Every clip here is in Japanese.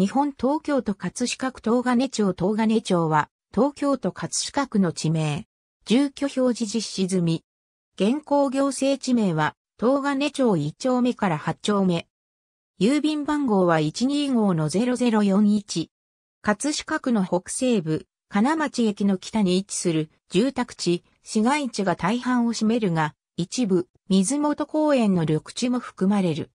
日本東京都葛飾区東金町東金町は、東京都葛飾区の地名。住居表示実施済み。現行行政地名は、東金町1丁目から8丁目。郵便番号は125-0041。葛飾区の北西部、金町駅の北に位置する住宅地、市街地が大半を占めるが、一部、水元公園の緑地も含まれる。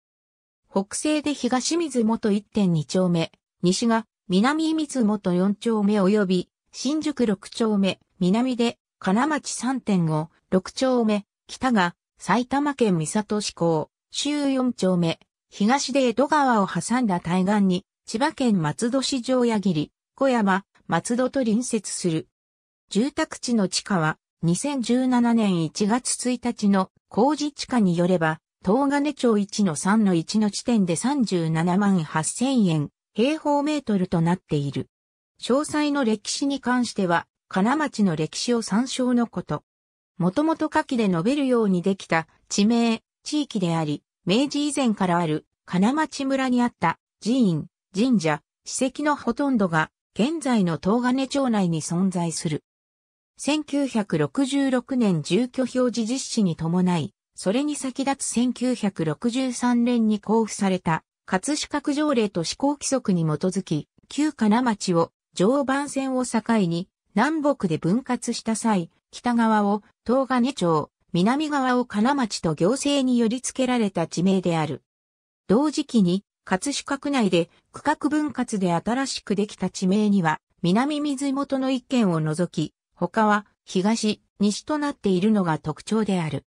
北西で東水元1.2丁目、西が南三津本4丁目及び新宿6丁目、南で金町3.5、6丁目、北が埼玉県三郷市港、周4丁目、東で江戸川を挟んだ対岸に千葉県松戸市城矢切、小山、松戸と隣接する。住宅地の地価は2017年1月1日の工事地価によれば、東金町1の3の1の地点で37万8000円、平方メートルとなっている。詳細の歴史に関しては、金町の歴史を参照のこと。もともと下記で述べるようにできた地名、地域であり、明治以前からある金町村にあった寺院、神社、史跡のほとんどが現在の東金町内に存在する。1966年住居表示実施に伴い、それに先立つ1963年に交付された葛飾区条例と施行規則に基づき、旧金町を常磐線を境に南北で分割した際、北側を東金町、南側を金町と行政に寄り付けられた地名である。同時期に、葛飾区内で区画分割で新しくできた地名には、南水元の一軒を除き、他は東、西となっているのが特徴である。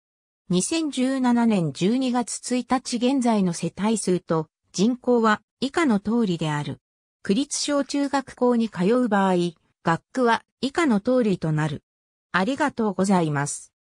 2017年12月1日現在の世帯数と人口は以下の通りである。区立小中学校に通う場合、学区は以下の通りとなる。ありがとうございます。